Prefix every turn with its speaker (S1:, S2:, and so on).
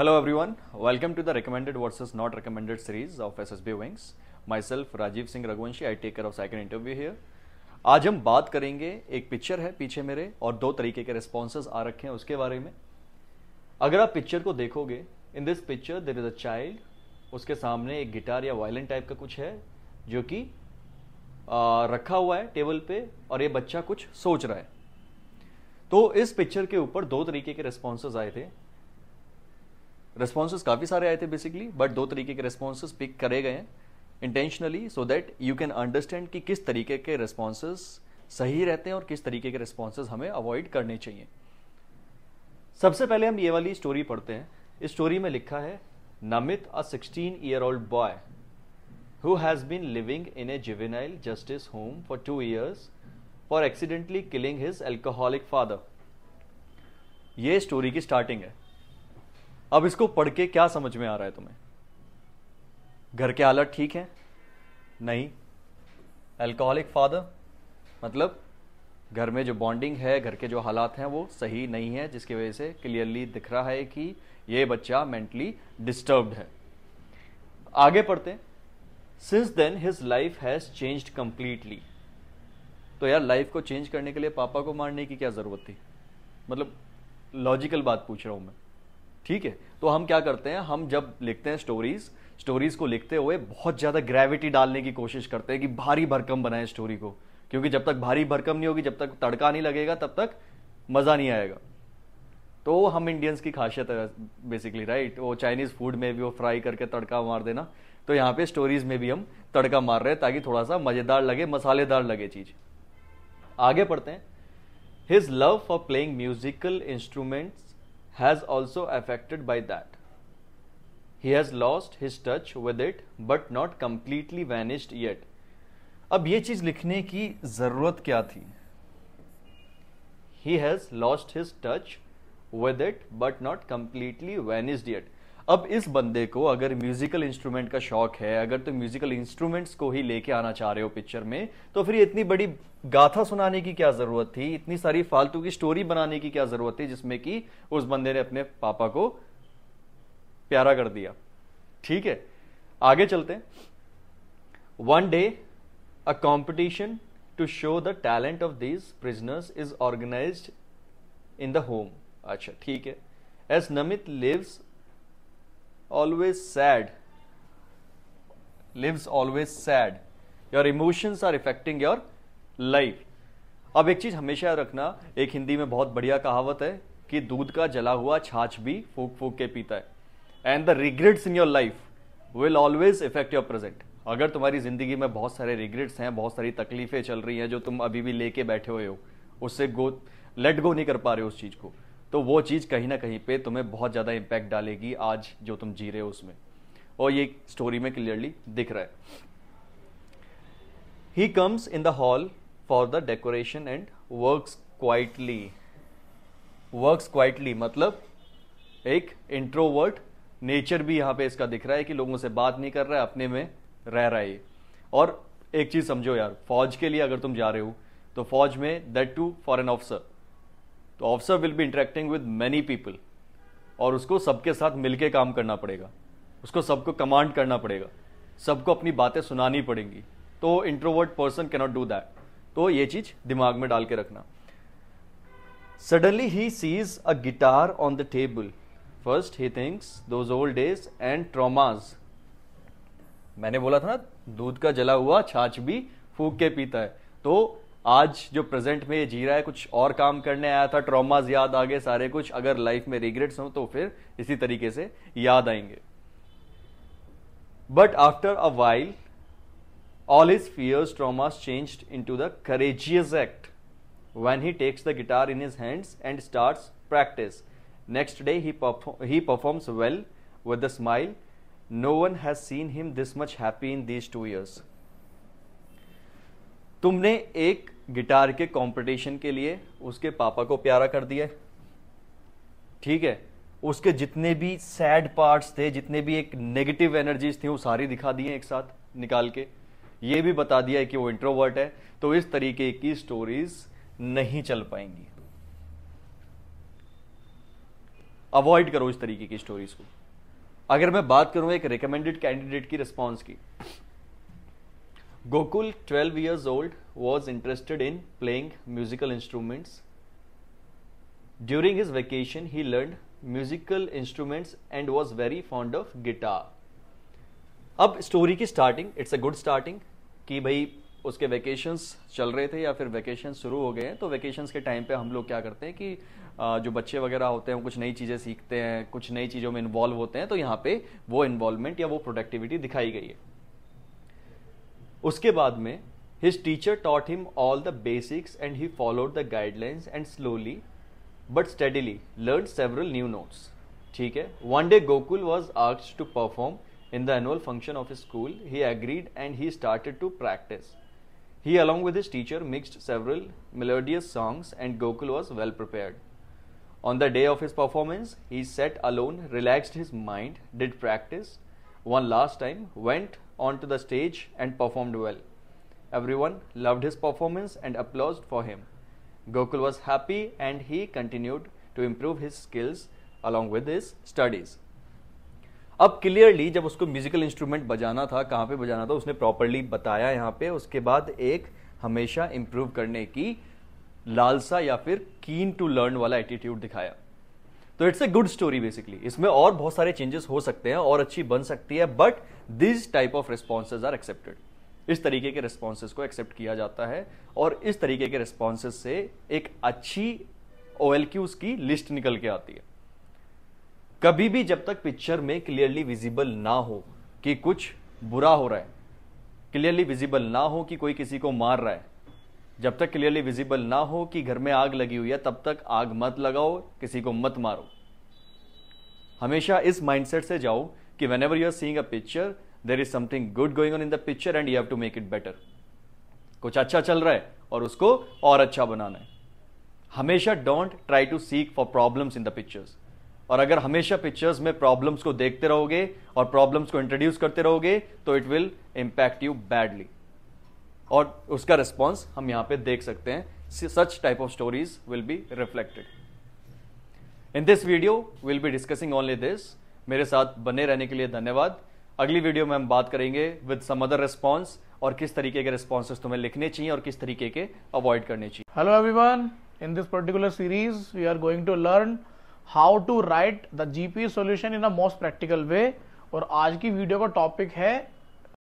S1: Hello everyone, welcome to the recommended versus not recommended series of SSB Wings. Myself Rajiv Singh Raghuvanshi, I take care of second interview here. आज हम बात करेंगे एक picture है पीछे मेरे और दो तरीके के रिस्पॉन्सेज आ रखे हैं उसके बारे में अगर आप पिक्चर को देखोगे in this picture there is a child उसके सामने एक गिटार या वायलिन टाइप का कुछ है जो कि रखा हुआ है टेबल पे और ये बच्चा कुछ सोच रहा है तो इस पिक्चर के ऊपर दो तरीके के रिस्पॉन्सेज आए थे रिस्पॉन्सेज काफ़ी सारे आए थे बेसिकली बट दो तरीके के रिस्पॉन्सेज पिक करे गए हैं intentionally so that you can understand कि किस तरीके के रिस्पॉन्सेज सही रहते हैं और किस तरीके के रिस्पॉन्सेज हमें अवॉइड करने चाहिए सबसे पहले हम ये वाली स्टोरी पढ़ते हैं इस स्टोरी में लिखा है Namit a sixteen year old boy who has been living in a juvenile justice home for two years for accidentally killing his alcoholic father ये स्टोरी की स्टार्टिंग है अब इसको पढ़ के क्या समझ में आ रहा है तुम्हें घर के हालत ठीक है नहीं अल्कोहलिक फादर मतलब घर में जो बॉन्डिंग है घर के जो हालात हैं वो सही नहीं है जिसकी वजह से क्लियरली दिख रहा है कि ये बच्चा मेंटली डिस्टर्ब्ड है आगे पढ़ते since then his life has changed completely तो यार लाइफ को चेंज करने के लिए पापा को मारने की क्या जरूरत थी मतलब लॉजिकल बात पूछ रहा हूं मैं ठीक है तो हम क्या करते हैं हम जब लिखते हैं स्टोरीज स्टोरीज को लिखते हुए बहुत ज्यादा ग्रेविटी डालने की कोशिश करते हैं कि भारी भरकम बनाए स्टोरी को क्योंकि जब तक भारी भरकम नहीं होगी जब तक तड़का नहीं लगेगा तब तक मजा नहीं आएगा तो हम इंडियंस की खासियत है बेसिकली राइट वो चाइनीज फूड में भी वो फ्राई करके तड़का मार देना तो यहाँ पे स्टोरीज में भी हम तड़का मार रहे हैं ताकि थोड़ा सा मजेदार लगे मसालेदार लगे चीज आगे पढ़ते हैं his love for playing musical instruments has also affected by that. He has lost his touch with it but not completely vanished yet. अब ये चीज लिखने की जरूरत क्या थी he has lost his touch with it but not completely vanished yet अब इस बंदे को अगर म्यूजिकल इंस्ट्रूमेंट का शौक है अगर तुम तो म्यूजिकल इंस्ट्रूमेंट्स को ही लेके आना चाह रहे हो पिक्चर में तो फिर इतनी बड़ी गाथा सुनाने की क्या जरूरत थी इतनी सारी फालतू की स्टोरी बनाने की क्या जरूरत थी जिसमें कि उस बंदे ने अपने पापा को प्यारा कर दिया ठीक है आगे चलते one day a competition to show the talent of these prisoners is organize in the home अच्छा ठीक है as Namit lives always sad lives always sad your emotions are affecting your life अब एक चीज हमेशा याद रखना एक हिंदी में बहुत बढ़िया कहावत है कि दूध का जला हुआ छाछ भी फूक फूक के पीता है and the regrets in your life will always affect your present अगर तुम्हारी जिंदगी में बहुत सारे रिग्रेट्स हैं बहुत सारी तकलीफें चल रही हैं जो तुम अभी भी लेके बैठे हुए हो उससे गो लेट गो नहीं कर पा रहे हो उस चीज को तो वो चीज़ कहीं ना कहीं पे तुम्हें बहुत ज़्यादा इम्पैक्ट डालेगी आज जो तुम जी रहे हो उसमें और ये स्टोरी में क्लियरली दिख रहा है he comes in the hall for the decoration and work quietly work quietly मतलब एक इंट्रोवर्ट नेचर भी यहाँ पे इसका दिख रहा है कि लोगों से बात नहीं कर रहा है अपने में रह रहा है और एक चीज़ समझो यार फौज के लिए अगर तुम जा रहे हो तो फौज में that to for an officer तो officer will be interacting with many people और उसको सबके साथ मिलके काम करना पड़ेगा उसको सबको कमांड करना पड़ेगा सबको अपनी बातें सुनानी पड़ेंगी तो introvert person cannot do that तो ये चीज दिमाग में डाल के रखना suddenly he sees a guitar on the table first he thinks those old days and traumas मैंने बोला था ना दूध का जला हुआ छाछ भी फूक के पीता है तो आज जो प्रेजेंट में ये जी रहा है कुछ और काम करने आया था ट्रॉमाज याद आ गए सारे कुछ अगर लाइफ में रिग्रेट्स हों तो फिर इसी तरीके से याद आएंगे but after a while all his fears traumas change into the courageous act when he takes the guitar in his hands and start practice next day he performs well with the smile no one has seen him this much happy in these two years तुमने एक guitar के competition के लिए उसके पापा को प्यारा कर दिया ठीक है उसके जितने भी सैड पार्ट्स थे जितने भी एक नेगेटिव एनर्जीज थी वो सारी दिखा दिए एक साथ निकाल के ये भी बता दिया है कि वो इंट्रोवर्ट है तो इस तरीके की स्टोरीज नहीं चल पाएंगी अवॉइड करो इस तरीके की स्टोरीज को अगर मैं बात करूं एक रिकमेंडेड कैंडिडेट की रिस्पॉन्स की Gokul, 12 years old, was interested in playing musical instruments. During his vacation, he learned musical instruments and was very fond of guitar. अब स्टोरी की starting it's a good starting कि भाई उसके vacations चल रहे थे या फिर वेकेशन शुरू हो गए हैं तो वेकेशंस के टाइम पे हम लोग क्या करते हैं कि जो बच्चे वगैरह होते हैं कुछ नई चीज़ें सीखते हैं कुछ नई चीज़ों में इन्वॉल्व होते हैं तो यहाँ पे वो इन्वॉल्वमेंट या वो प्रोडक्टिविटी दिखाई गई है उसके बाद में his teacher taught him all the basics and he followed the guidelines and slowly but steadily learned several new notes. ठीक है one day Gokul was asked to perform in the annual function of school he agreed and he started to practice he along with his teacher mixed several melodious songs and Gokul was well prepared on the day of his performance he sat alone relaxed his mind did practice one last time, went onto the stage and performed well. Everyone loved his performance and applauded for him. Gokul was happy and he continued to improve his skills along with his studies. अब clearly जब उसको musical instrument बजाना था कहाँ पे बजाना था उसने प्रॉपरली बताया यहाँ पे उसके बाद एक हमेशा इम्प्रूव करने की लालसा या फिर कीन टू लर्न वाला एटीट्यूड दिखाया तो it's a good story basically इसमें और बहुत सारे चेंजेस हो सकते हैं और अच्छी बन सकती है but this type of responses are accepted इस तरीके के रिस्पॉन्सेज को एक्सेप्ट किया जाता है और इस तरीके के रिस्पॉन्सेज से एक अच्छी ओ की लिस्ट निकल के आती है कभी भी जब तक पिक्चर में क्लियरली विजिबल ना हो कि कुछ बुरा हो रहा है क्लियरली विजिबल ना हो कि कोई किसी को मार रहा है जब तक क्लियरली विजिबल ना हो कि घर में आग लगी हुई है तब तक आग मत लगाओ किसी को मत मारो हमेशा इस माइंडसेट से जाओ कि whenever you are seeing a picture there is something good going on in the picture and you have to make it better कुछ अच्छा चल रहा है और उसको और अच्छा बनाना है हमेशा don't try to seek for problems in the pictures और अगर हमेशा पिक्चर्स में प्रॉब्लम्स को देखते रहोगे और प्रॉब्लम्स को इंट्रोड्यूस करते रहोगे तो it will impact you badly और उसका रिस्पॉन्स हम यहां पे देख सकते हैं such type of stories will be reflected in this video will be discussing only this मेरे साथ बने रहने के लिए धन्यवाद अगली वीडियो में हम बात करेंगे विद सम अदर रिस्पॉन्स और किस तरीके के रिस्पॉन्स तुम्हें लिखने चाहिए और किस तरीके के अवॉइड करने चाहिए hello everyone in this particular series we are going to learn how to write the GP solution in a most practical way और आज की वीडियो का टॉपिक है